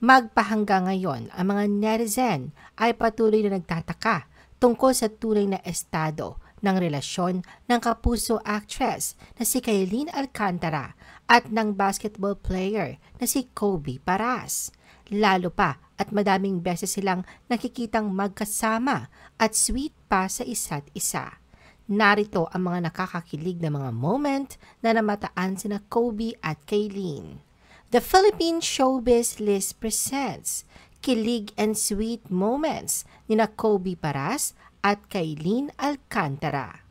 Magpahangga ngayon, ang mga netizen ay patuloy na nagtataka tungkol sa tunay na estado ng relasyon ng kapuso actress na si Kailin Alcantara at ng basketball player na si Kobe Paras. Lalo pa at madaming beses silang nakikitang magkasama at sweet pa sa isa't isa. Narito ang mga nakakakilig na mga moment na namataan sina Kobe at Kaylin. The Philippine Showbiz List presents Kilig and Sweet Moments nina Kobe Paras at Kailin Alcantara.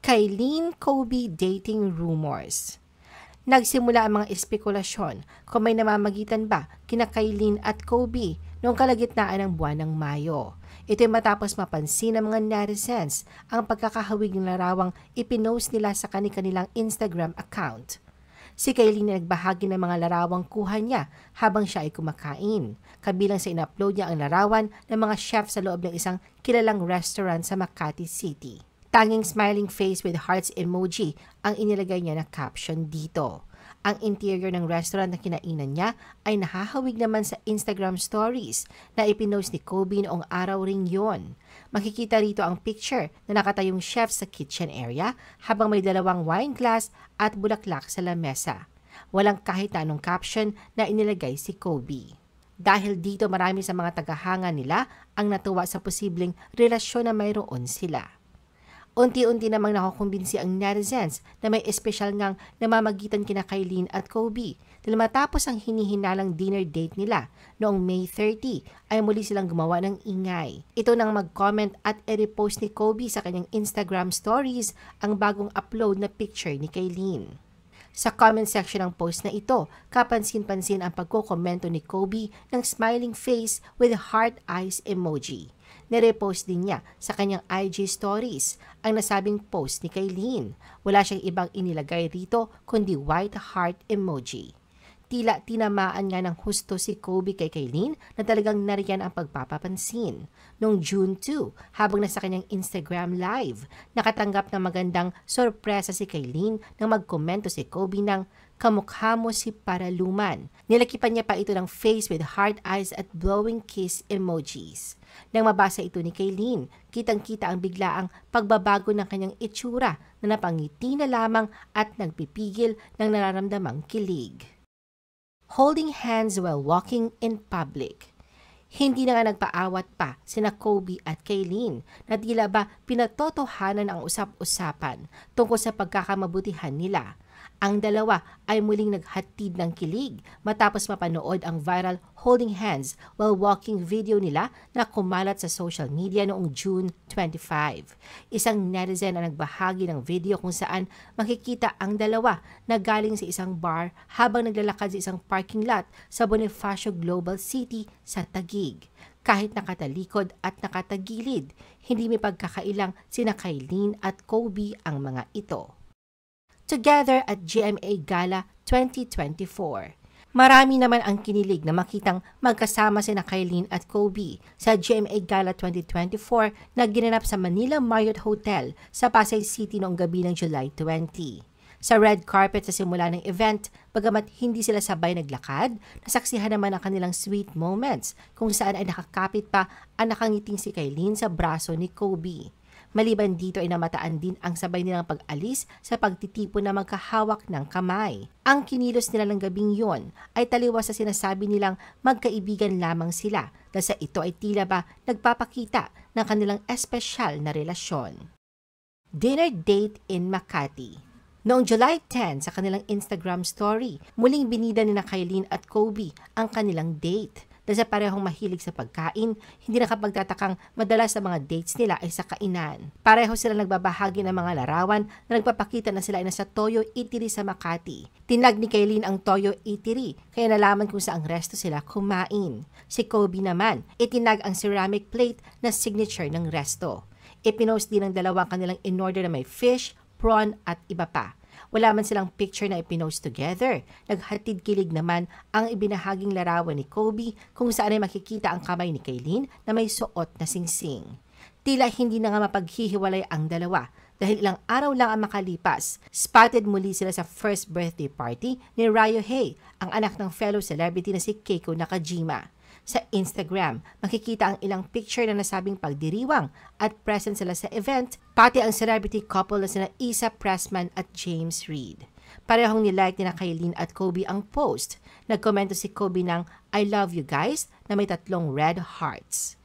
Kailin Kobe Dating Rumors Nagsimula ang mga espekulasyon kung may namamagitan ba kina Kailin at Kobe noong kalagitnaan ng buwan ng Mayo. Ito'y matapos mapansin ng mga netizens ang pagkakahawig ng larawang ipinost nila sa kanilang Instagram account. Si Kaylin ay nagbahagi ng mga larawang kuha niya habang siya ay kumakain. Kabilang sa in-upload niya ang larawan ng mga chef sa loob ng isang kilalang restaurant sa Makati City. Tanging smiling face with hearts emoji ang inilagay niya na caption dito. Ang interior ng restaurant na kinainan niya ay nahahawig naman sa Instagram stories na ipinost ni Kobe noong araw ring yon. Makikita rito ang picture na nakatayong chef sa kitchen area habang may dalawang wine glass at bulaklak sa lamesa. Walang kahit anong caption na inilagay si Kobe. Dahil dito marami sa mga tagahanga nila ang natuwa sa posibleng relasyon na mayroon sila. Unti-unti namang nakukumbinsi ang netizens na may espesyal ngang namamagitan kina Kailin at Kobe dahil matapos ang hinihinalang dinner date nila noong May 30 ay muli silang gumawa ng ingay. Ito nang mag-comment at i repost ni Kobe sa kanyang Instagram stories ang bagong upload na picture ni Kailin. Sa comment section ng post na ito, kapansin-pansin ang pagkokomento ni Kobe ng smiling face with heart eyes emoji nirepost din niya sa kanyang IG stories ang nasabing post ni Kaylin. Wala siyang ibang inilagay dito kundi white heart emoji tila tinamaan nga ng husto si Kobe kay Kaylin na talagang nariyan ang pagpapapansin. Noong June 2, habang nasa kanyang Instagram live, nakatanggap ng magandang sorpresa si Kaylin nang magkomento si Kobe ng kamukha mo si Paraluman. Nilakipan niya pa ito ng face with heart eyes at blowing kiss emojis. Nang mabasa ito ni Kaylin, kitang-kita ang biglaang pagbabago ng kanyang itsura na napangiti na lamang at nagpipigil ng nararamdamang kilig. Holding hands while walking in public. Hindi na nga nagpaawat pa sina Kobe at Kaylin na tila ba pinatotohanan ang usap-usapan tungkol sa pagkakamabutihan nila. Ang dalawa ay muling naghatid ng kilig matapos mapanood ang viral holding hands while walking video nila na kumalat sa social media noong June 25. Isang netizen ang nagbahagi ng video kung saan makikita ang dalawa na galing sa isang bar habang naglalakad sa isang parking lot sa Bonifacio Global City sa Tagig kahit nakatalikod at nakatagilid, hindi may pagkakailang sina Kailin at Kobe ang mga ito together at GMA Gala 2024. Marami naman ang kinilig na makitang magkasama sina Kailin at Kobe sa GMA Gala 2024 na ginanap sa Manila Marriott Hotel sa Pasay City noong gabi ng July 20. Sa red carpet sa simula ng event, bagamat hindi sila sabay naglakad, nasaksihan naman ang kanilang sweet moments kung saan ay nakakapit pa ang nakangiting si Kailin sa braso ni Kobe. Maliban dito ay namataan din ang sabay nilang pag-alis sa pagtitipon na magkahawak ng kamay. Ang kinilos nila ng gabing yon ay taliwas sa sinasabi nilang magkaibigan lamang sila dahil sa ito ay tila ba nagpapakita ng kanilang espesyal na relasyon. Dinner Date in Makati Noong July 10 sa kanilang Instagram story, muling binida ni na Kylene at Kobe ang kanilang date na sa parehong mahilig sa pagkain, hindi nakapagtatakang madalas sa mga dates nila ay sa kainan. Pareho sila nagbabahagi ng mga larawan na nagpapakita na sila ay nasa Toyo Itiri sa Makati. Tinag ni Kaylin ang Toyo Itiri, kaya nalaman kung saang resto sila kumain. Si Kobe naman, itinag ang ceramic plate na signature ng resto. Ipinost din ng dalawang kanilang in-order na may fish, prawn at iba pa. Wala man silang picture na ipinost together. Naghatid kilig naman ang ibinahaging larawan ni Kobe kung saan ay makikita ang kamay ni Kaylin na may suot na singsing. Tila hindi na nga mapaghihiwalay ang dalawa dahil ilang araw lang ang makalipas. Spotted muli sila sa first birthday party ni Ryo Hay, ang anak ng fellow celebrity na si Keiko Nakajima sa Instagram. Makikita ang ilang picture na nasabing pagdiriwang at present sila sa event, pati ang celebrity couple na sina Isa Pressman at James Reed. Parehong nilike nila Kailin at Kobe ang post. Nagkomento si Kobe ng I love you guys na may tatlong red hearts.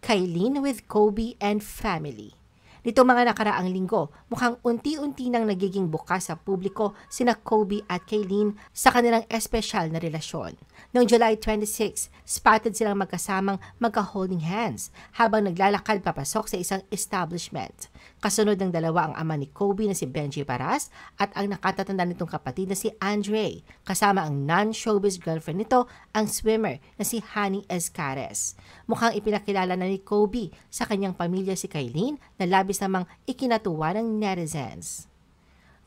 Kailin with Kobe and family. Nito mga nakaraang linggo, mukhang unti-unti nang nagiging bukas sa publiko sina Kobe at Kaylin sa kanilang espesyal na relasyon. Noong July 26, spotted silang magkasamang magka-holding hands habang naglalakad papasok sa isang establishment. Kasunod ng dalawa ang ama ni Kobe na si Benji Paras at ang nakatatanda nitong kapatid na si Andre, kasama ang non-showbiz girlfriend nito, ang swimmer na si Honey Escares. Mukhang ipinakilala na ni Kobe sa kanyang pamilya si Kailin na labis namang ikinatuwa ng netizens.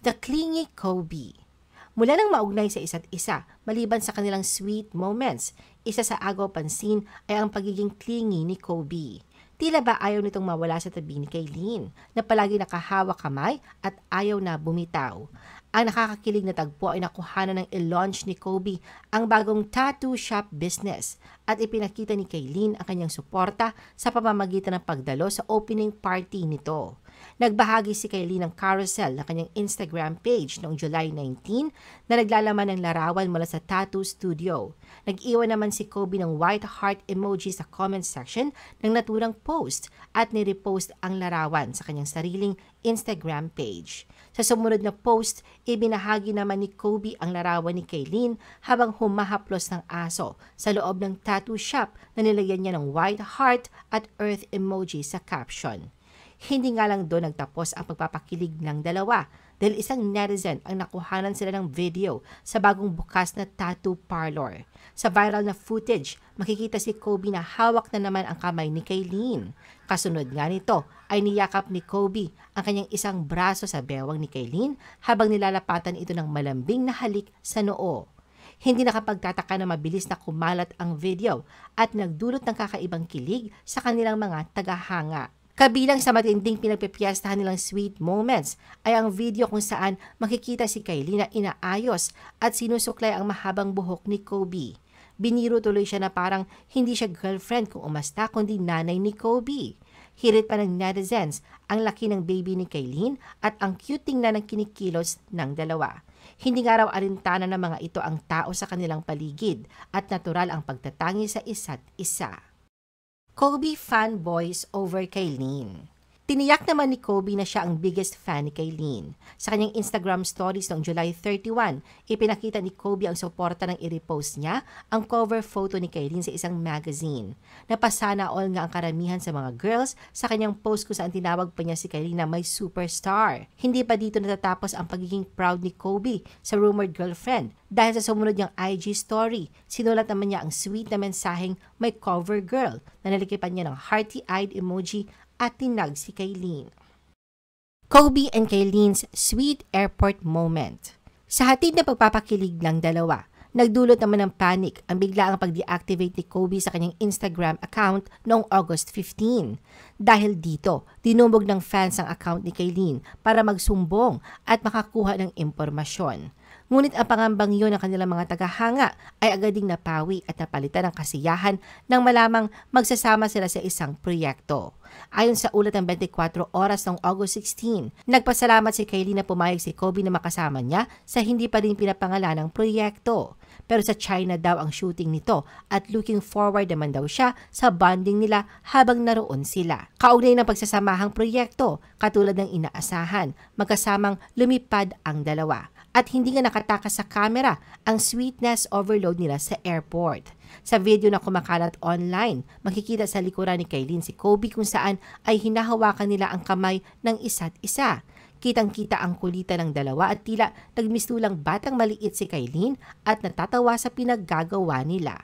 The Clingy Kobe Mula nang maugnay sa isa't isa, maliban sa kanilang sweet moments, isa sa agaw pansin ay ang pagiging clingy ni Kobe. Tila ba ayaw nitong mawala sa tabi ni Kaylin na palagi nakahawak kamay at ayaw na bumitaw. Ang nakakakilig na tagpo ay nakuhanan ng i-launch ni Kobe ang bagong tattoo shop business at ipinakita ni Kaylin ang kanyang suporta sa pamamagitan ng pagdalo sa opening party nito. Nagbahagi si Kaylin ng carousel na kanyang Instagram page noong July 19 na naglalaman ng larawan mula sa tattoo studio. Nag-iwan naman si Kobe ng white heart emoji sa comment section ng naturang post at nirepost ang larawan sa kanyang sariling Instagram page. Sa sumunod na post, ibinahagi naman ni Kobe ang larawan ni Kaylin habang humahaplos ng aso sa loob ng tattoo shop na nilagyan niya ng white heart at earth emoji sa caption. Hindi nga lang doon nagtapos ang pagpapakilig ng dalawa dahil isang netizen ang nakuhanan sila ng video sa bagong bukas na tattoo parlor. Sa viral na footage, makikita si Kobe na hawak na naman ang kamay ni Kaylin. Kasunod nga nito ay niyakap ni Kobe ang kanyang isang braso sa bewang ni Kaylin habang nilalapatan ito ng malambing na halik sa noo. Hindi nakapagtataka na mabilis na kumalat ang video at nagdulot ng kakaibang kilig sa kanilang mga tagahanga. Kabilang sa matinding pinagpipiyastahan nilang sweet moments ay ang video kung saan makikita si Kylie na inaayos at sinusuklay ang mahabang buhok ni Kobe. Biniro tuloy siya na parang hindi siya girlfriend kung umasta kundi nanay ni Kobe. Hirit pa ng netizens ang laki ng baby ni Kaylin at ang cuting na ng kinikilos ng dalawa. Hindi nga raw alintana ng mga ito ang tao sa kanilang paligid at natural ang pagtatangi sa isa't isa. Kobe fanboys over kay Tiniyak naman ni Kobe na siya ang biggest fan ni Kaylin. Sa kanyang Instagram stories noong July 31, ipinakita ni Kobe ang suporta ng i-repost niya ang cover photo ni Kaylin sa isang magazine. Napasana all nga ang karamihan sa mga girls sa kanyang post kung saan tinawag pa niya si Kaylin na may superstar. Hindi pa dito natatapos ang pagiging proud ni Kobe sa rumored girlfriend dahil sa sumunod niyang IG story, sinulat naman niya ang sweet na mensaheng may cover girl na nalikipan niya ng hearty-eyed emoji at tinag si Kaylin. Kobe and Kaylin's sweet airport moment. Sa hatid na pagpapakilig ng dalawa, nagdulot naman ng panic ang biglaang pag-deactivate ni Kobe sa kanyang Instagram account noong August 15. Dahil dito, dinumog ng fans ang account ni Kaylin para magsumbong at makakuha ng impormasyon. Ngunit ang pangambang iyon ng kanilang mga tagahanga ay agading napawi at napalitan ng kasiyahan nang malamang magsasama sila sa isang proyekto. Ayon sa ulat ng 24 oras ng August 16, nagpasalamat si Kylie na pumayag si Kobe na makasama niya sa hindi pa rin pinapangalan ng proyekto. Pero sa China daw ang shooting nito at looking forward naman daw siya sa bonding nila habang naroon sila. Kaugnay ng pagsasamahang proyekto, katulad ng inaasahan, magkasamang lumipad ang dalawa. At hindi nga tumatakas sa camera ang sweetness overload nila sa airport. Sa video na kumakalat online, makikita sa likuran ni Kaylin si Kobe kung saan ay hinahawakan nila ang kamay ng isa't isa. Kitang-kita ang kulitan ng dalawa at tila nagmistulang batang maliit si Kaylin at natatawa sa pinaggagawa nila.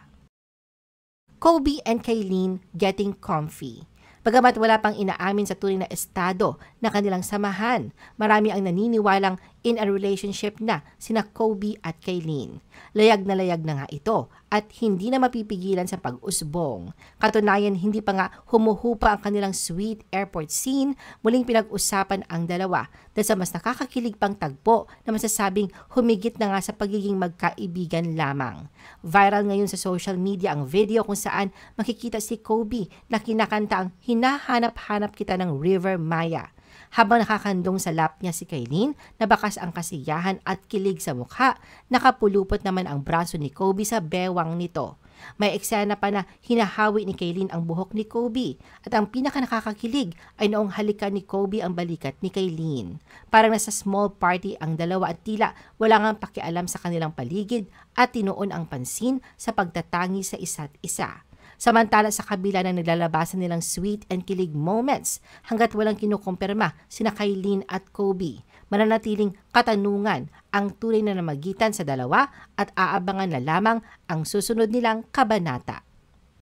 Kobe and Kaylin getting comfy. Bagamat wala pang inaamin sa tunay na estado na kanilang samahan, marami ang naniniwalang in a relationship na sina Kobe at Kaylin. Layag na layag na nga ito at hindi na mapipigilan sa pag-usbong. Katunayan, hindi pa nga humuhupa ang kanilang sweet airport scene, muling pinag-usapan ang dalawa dahil sa mas nakakakilig pang tagpo na masasabing humigit na nga sa pagiging magkaibigan lamang. Viral ngayon sa social media ang video kung saan makikita si Kobe na kinakanta ang hinahanap-hanap kita ng River Maya. Habang nakakandong sa lap niya si Kailin, nabakas ang kasiyahan at kilig sa mukha, nakapulupot naman ang braso ni Kobe sa bewang nito. May eksena pa na hinahawi ni Kailin ang buhok ni Kobe at ang pinaka nakakakilig ay noong halika ni Kobe ang balikat ni Kailin. Parang nasa small party ang dalawa at tila wala nga pakialam sa kanilang paligid at tinuon ang pansin sa pagtatangi sa isa't isa. Samantala sa kabila ng nilalabasan nilang sweet and kilig moments hanggat walang kinukumpirma sina Kailin at Kobe, mananatiling katanungan ang tunay na namagitan sa dalawa at aabangan na lamang ang susunod nilang kabanata.